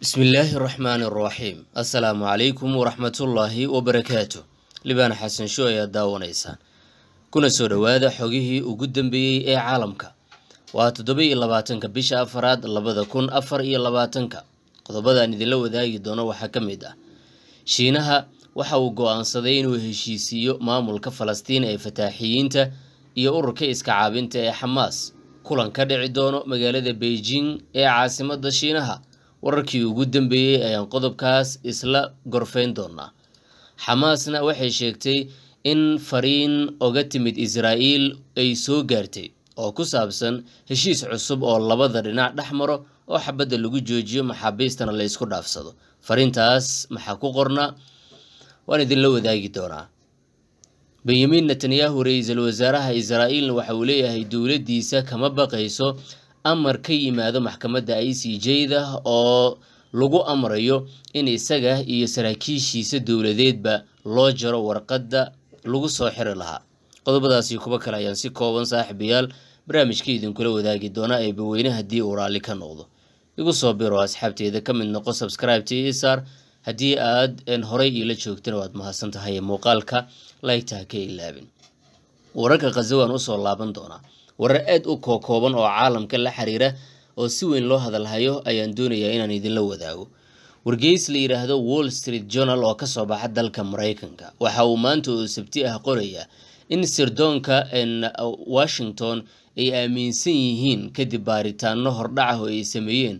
bismillaahi raxmaan raxiim assalaamu calaykum waraxmatullaahi wabarakaatu libaan xasan show ayaad daawanaysaan kuna soo dhowaada xogihii ugu dambeeyey ee caalamka waa toddoba iyo labaatanka bisha afaraad labada kun afar iyo labaatanka qodobadaan idinla wadaagi doono waxaa ka mid ah shiinaha waxa uu go-aansaday inuu heshiisiiyo maamulka falastiin ee fataaxiyiinta iyo ururka iska caabinta ee xamaas kulan ka dhici doono magaalada beijing ee caasimadda shiinaha wararkii ugu dambeeyey ayaan qodobkaas isla gorfayn doonaa xamaasna waxay sheegtay in fariin oga timid israa'iil ay soo gaartay oo ku saabsan heshiis cusub oo labada dhinac dhex maro oo xabadda lagu joojiyo maxaabiistana laysku dhaafsado fariintaas maxaa ku qornaa waan idinla wadaagi doonaa benyamin netanyahu ra-iisul wasaaraha israa'iilna waxa uu leeyahay dowladdiisa kama baqayso amar ka yimaado maxkamadda icj-da oo lagu amrayo in isaga iyo saraakiishiisa dowladeedba loo jaro warqadda lagu soo xiri lahaa qodobadaasi kuwa kale ayaan si kooban saaxiibayaal barnaamijka idinkula wadaagi doonaa ee baweyne haddii uu raalli ka noqdo igu soo biro asxaabteeda ka mid noqo sabscribeta ii saar haddii aad horey iila joogtana waad mahadsan tahay muuqaalka laygta ha ka ilaabin wararka khaza waan usoo laaban doonaa warar aad u kookooban oo caalamka la xiriira oo si weyn loo hadalhayo ayaan doonayaa inaan idinla wadaago wargeys la yidhaahdo wall street journal oo kasoo baxa dalka maraykanka waxa uu maanta oo sabti ah qorayaa in sirdoonka uh, washington ay aaminsan yihiin kadib baaritaano ah oo ay sameeyeen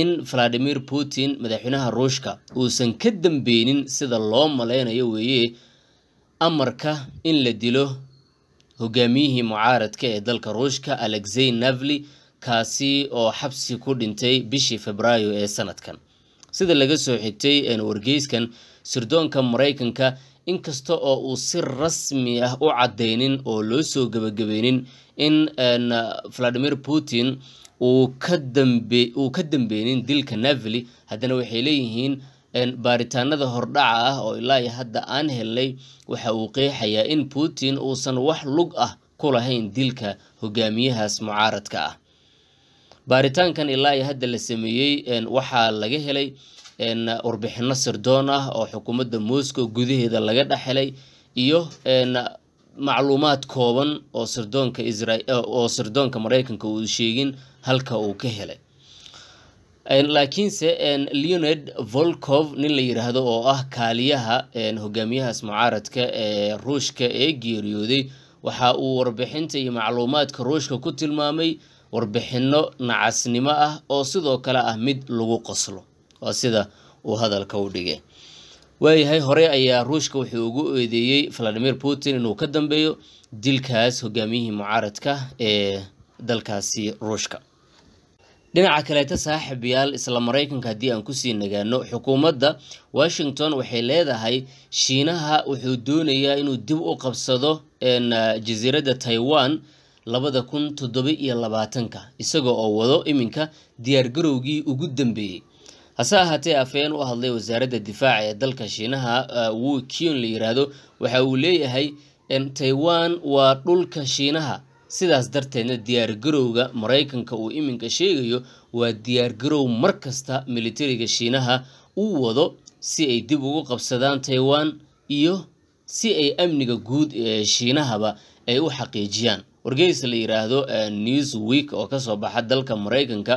in valadimir putin madaxweynaha ruushka uusan ka dambeynin sida loo malaynayo weeye amarka in la dilo hogaamiyihii mucaaradka ee dalka ruushka alexey navli kaasi oo xabsi ku dhintay bishii febraayo ee sanadkan sida laga soo xigtay wargeyskan sirdoonka maraykanka inkasta oo uu si rasmi ah u caddaynin oo loo soo gebagabeynin in valadimir putin uu ka dambeynin dilka navli haddana waxay leeyihiin baaritaanada hordhaca ah oo ilaa iyo hadda aan helnay waxa uu qeexayaa in putin uusan wax lug ah ku lahayn dilka hogaamiyahaas mucaaradka ah baaritaankan ilaa iyo hadda la sameeyey waxaa laga helay warbixino sirdoon ah oo xukuumadda moscow gudaheeda laga dhexhelay iyo macluumaad kooban oo sirdoonka maraykanka uu sheegin halka uu ka helay laakiinse leonard volkov nin la yiraahdo oo ah kaaliyaha hogaamiyahaas mucaaradka ee ruushka ee geeriyooday waxa uu warbixinta iyo macluumaadka ruushka ku tilmaamay warbixinno nacasnimo ah oo sidoo kale ah mid lagu qoslo waa sida uu hadalka u dhigay waayahay hore ayaa ruushka wuxuu ugu eedeeyey valadimir putin inuu ka dambeeyo dilkaas hogaamiyihii mucaaradka ee dalkaasi ruushka dhinaca kaleeta saaxiibayaal isla maraykanka haddii aan kusii nagaano xukuumadda washington waxay leedahay shiinaha wuxuu doonayaa inuu dib u qabsado jasiiradda taiwan labada kun toddoba iyo labaatanka isagoo oo wado iminka diyaargarowgii ugu dambeeyey hase ahaatee afeen u hadlay wasaaradda difaaca ee dalka shiinaha e, wu kion la yiraahdo waxa uu leeyahay taiwan waa dhulka shiinaha sidaas darteedna diyaargarowga maraykanka uu iminka sheegayo waa diyaargarow mar kasta militariga shiinaha u wado si ay dib ugu qabsadaan taiwan iyo si ay amniga guud ee shiinahaba ay u xaqiijiyaan wargeysa la yiraahdo eh, news week oo kasoo baxa dalka maraykanka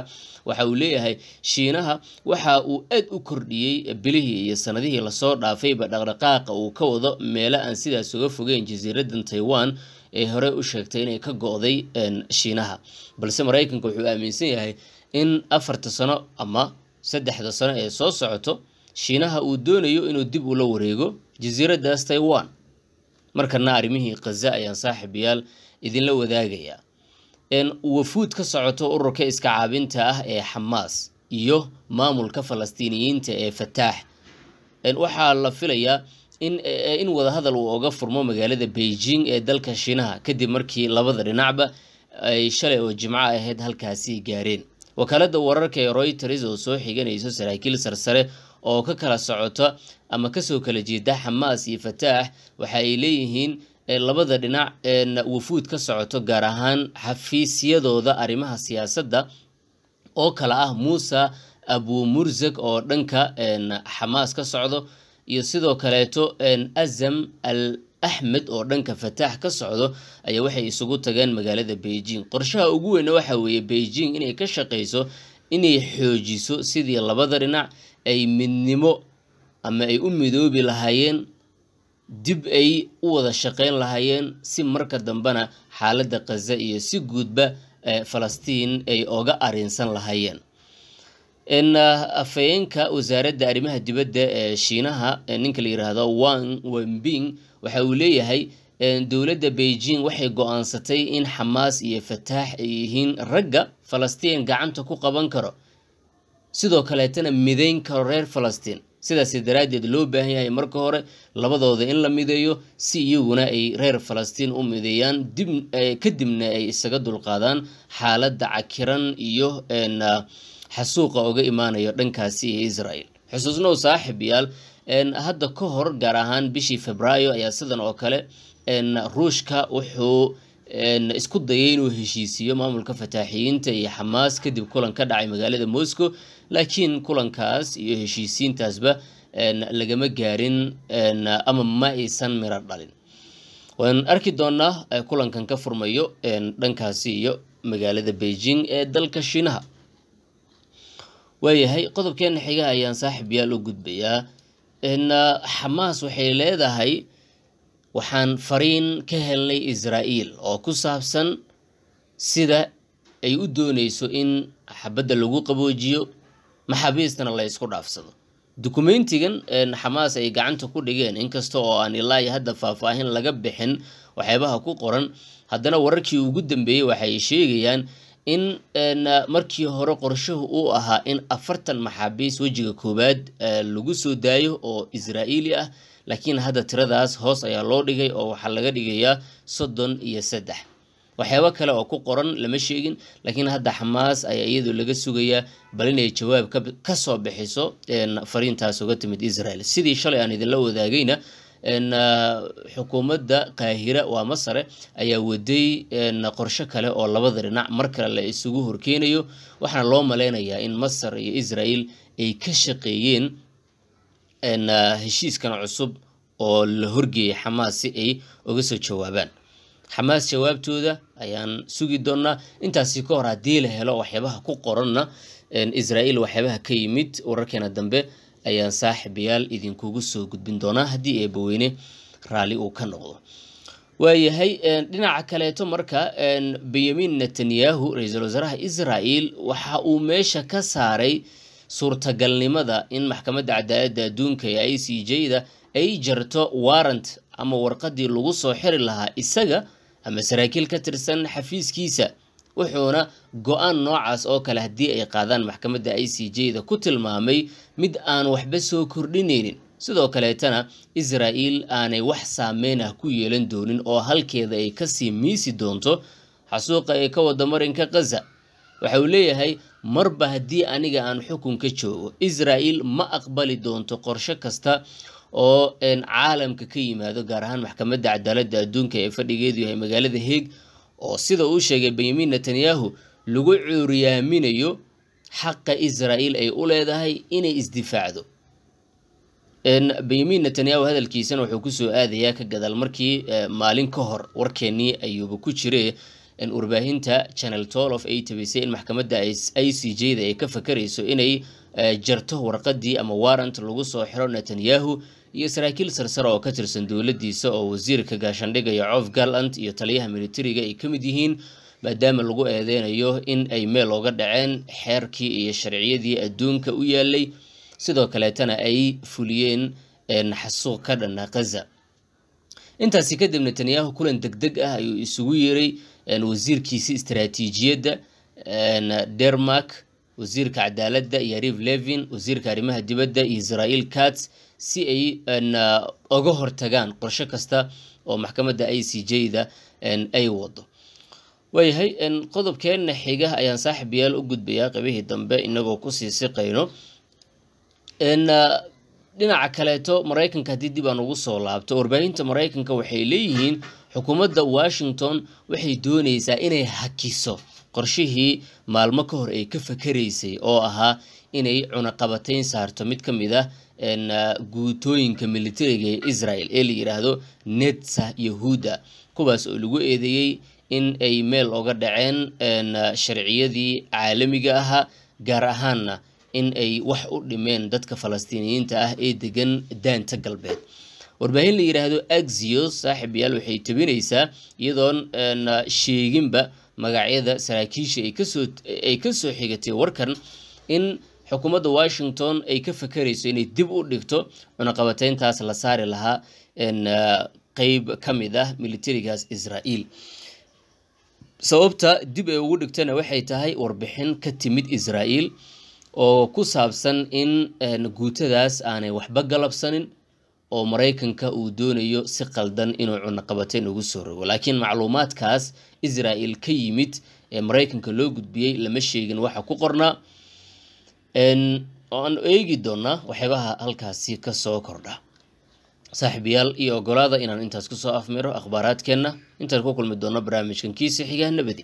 waxa uu leeyahay shiinaha waxa uu aad u kordhiyey bilihii iyo sannadihii lasoo dhaafayba dhaqdhaqaaqa uu ka wado meelo aan sidaas uga fogeyn jasiiradan taiwan ay hore u sheegtay inay ka go-day shiinaha balse maraykanka wuxuu aaminsan yahay in afarta sano ama saddexda sano ee soo socoto shiinaha uu doonayo inuu dib ula wareego jasiiraddaas taiwan markana arrimihii khaza ayaan saaxiibayaal idinla wadaagayaa wafuud ka socoto ururka iska caabinta ah ee xamaas iyo maamulka falastiiniyiinta ee fataax waxaa la filayaa Eh, in wadahadal uu oga furmo magaalada beijing ee dalka shiinaha kadib markii labada dhinacba ay shalay oo jimco ahayd halkaasi gaareen wakaalada wararka ee reuters oo soo xiganayso saraakiil sarsare oo ka kala socota ama kasoo kala jeeda xamaas iyo fataax waxa ay leeyihiin eh, labada dhinac eh, wafuud ka socoto gaar ahaan xafiisyadooda arrimaha siyaasadda oo kale ah muuse abumursag oo dhanka xamaas ka socdo iyo sidoo kaleeto azam al axmed oo dhanka fataax ka socdo ayaa waxay isugu tageen magaalada beijing qorshaha ugu weyna waxaa weeye beijing inay ka shaqeyso inay xoojiso sidii labada dhinac ay midnimo ama ay u midoobi lahaayeen dib ay u wada shaqeyn lahaayeen si marka dambena xaaladda khaza iyo si guudba eh, falastiin ay oga arinsan lahaayeen afhayeenka wasaaradda arrimaha dibadda ee shiinaha ninka la yiraahdo wang wenbing waxa uu leeyahay dowladda beijing waxay go-aansatay in xamaas iyo fataax ay yihiin ragga falastiin gacanta ku qaban karo sidoo kaleetana midayn karo reer falastiin sidaasi daraaddeed loo baahan yahay marka hore labadooda in la mideeyo si iyaguna ay reer falastiin u mideeyaan kadibna ay isaga dulqaadaan xaaladda cakiran iyo xasuuqa oga imaanayo dhankaasi iyo israel xusuusnow saaxiibyaal yaal hadda ka hor gaar ahaan bishii febraayo ayaa sidan oo kale ruushka wuxuu isku dayay inuu heshiisiiyo maamulka fataaxiyiinta iyo xamaas kadib kulan ka dhacay magaalada moscow laakiin kulankaas iyo heshiisiintaasba lagama gaarin ama ma aysan miro dhalin waan arki doonaa kulankan ka furmayo dhankaasi iyo magaalada beijing ee dalka shiinaha waayahay qodobkeena xiga ayaan saaxiib yaal u gudbayaa xamaas waxay leedahay waxaan fariin ka helnay israa'iil oo ku saabsan sida ay u doonayso in xabadda lagu qaboojiyo maxaabiistana la ysku dhaafsado dukumentigan xamaas ay gacanta ku dhigeen inkasta oo aan ilaa iyo hadda faahfaahin laga bixin waxyaabaha ku qoran haddana wararkii ugu dambeeyey waxay sheegayaan in markii hore qorshuhu uu ahaa in afartan maxaabiis wejiga koowaad e, lagu soo daayo oo israa'iili ah laakiin hadda tiradaas hoos ayaa loo dhigay oo waxaa laga dhigayaa soddon iyo saddex waxyaabo kale oo ku qoran lama sheegin laakiin hadda xamaas ayaa iyadoo laga sugayaa bal inay jawaab ka kasoo bixiso fariintaas uga timid israel sidii shalay aan idinla wadaagayna Ah, xukuumadda kaahira waa masare ayaa waday qorsho kale oo labada dhinac mar kale la isugu horkeenayo waxaana loo malaynayaa in masar iyo israel ay ka shaqeeyeen ah, heshiiskan cusub oo la horgeeyay xamaas si ay uga soo jawaabaan xamaas jawaabtooda ayaan sugi doonnaa intaasi ka hor haddii la helo waxyaabaha ku qoranna israel waxyaabaha ka yimid wararkeena dambe ayaan saaxiibayaal idinkugu soo gudbin doonaa haddii eebaweyne raalli uu ka noqdo waayahay dhinaca kaleeto marka benyamin netanyahu ra-iisul wasaaraha israa'el waxa uu meesha ka saaray suurtagalnimada in maxkamadda cadaaladda adduunka ee i c j da ay jarto warrant ama warqadii lagu soo xiri lahaa isaga ama saraakiil ka tirsan xafiiskiisa wuxuuna go-aan noocaas oo kale haddii ay qaadaan maxkamadda i c j-da ku tilmaamay mid aan waxba soo kordhinaynin sidoo kaleetana israa'iil aanay wax saameyn ah ku yeelan doonin oo halkeeda ay kasii miisi doonto xasuuqa ee ka wada marinka khaza waxa uu leeyahay marba haddii aniga aan xukunka joogo israa'iil ma aqbali doonto qorsho kasta oo caalamka ka yimaado gaar ahaan maxkamadda cadaaladda adduunka ee fadhigeedu yahay magaalada heeg oo sida uu sheegay benyamin netanyahu lagu cuuriyaaminayo xaqa israa'iil ay u leedahay inay isdifaacdo benyamin netanyahu hadalkiisana wuxuu kusoo aadayaa ka gadaal markii eh, maalin ka hor warkeennii ayuuba ku jire warbaahinta channel tolof ay tabisay in maxkamadda i c j da ay ka fakarayso inay eh, jarto warqadii ama warrant lagu soo xiro netanyahu iyo saraakiil sarsare oo ka tirsan dowladdiisa oo wasiirka gaashaandhig cof coof garland iyo taliyaha militariga ay ka mid yihiin maadaama lagu eedeynayo in ay meel oga dhaceen xeerkii iyo sharciyadii adduunka u yaalay sidoo kaleetana ay fuliyeen xasuuq ka dhana khaza intaasi kadib netanyahu kulan deg deg ah ayuu isugu yiray wasiirkiisi istaraatiijiyadda dermark wasiirka cadaaladda yariv levin wasiirka arrimaha dibadda iyo israel kats si ay ah, uga hortagaan qorsho kasta oo maxkamada i c j-da ay wado waayahay qodobkeenna xiga ayaan saaxiib u gudbayaa qabihii dambe inagoo kusii siqayno ah, dhinaca kaleeto maraykanka haddii dib aan ugu soo laabto warbaahinta maraykanka waxay leeyihiin xukuumadda washington waxay doonaysaa inay hakiso qorshihii maalmo ka hor ay ka fakaraysay oo ahaa inay cunaqabatayn saarto mid ka mid ah Ah, guutooyinka militariga ee israel ee la yidhaahdo netsa yahuuda kuwaas oo lagu eedeeyey in ay meel oga dhaceen ah, sharciyadii caalamiga ahaa gaar ahaanna ah, in ay wax u dhimeen dadka falastiiniyiinta ah ee degan daanta galbeed warbaahin la yidhaahdo axio saaxiibayaal waxay tabinaysaa iyadoon sheeginba magacyada saraakiisha ay kasoo xigatay warkan in xukuumadda washington ay ka fakerayso inay dib u dhigto cunaqabateyntaas la saari lahaa qeyb ka mid ah militarigaas israael sababta dib ay ugu dhigtana waxay tahay warbixin ka timid israael oo ku saabsan in guutadaas aanay waxba galabsanin oo maraykanka uu doonayo si qaldan inuu cunaqabateyn ugu soo rogo laakiin macluumaadkaas israael ka yimid ee maraykanka loo gudbiyey lama sheegin waxa ku qornaa oo aan eegi doona waxyaabaha halkaasi kasoo kordha saaxiibayaal iyo ogolaada inaan intaas kusoo afmiro akhbaaraadkeenna intaan ku kulmi doono barnaamijkan kiisa xigaa nabadi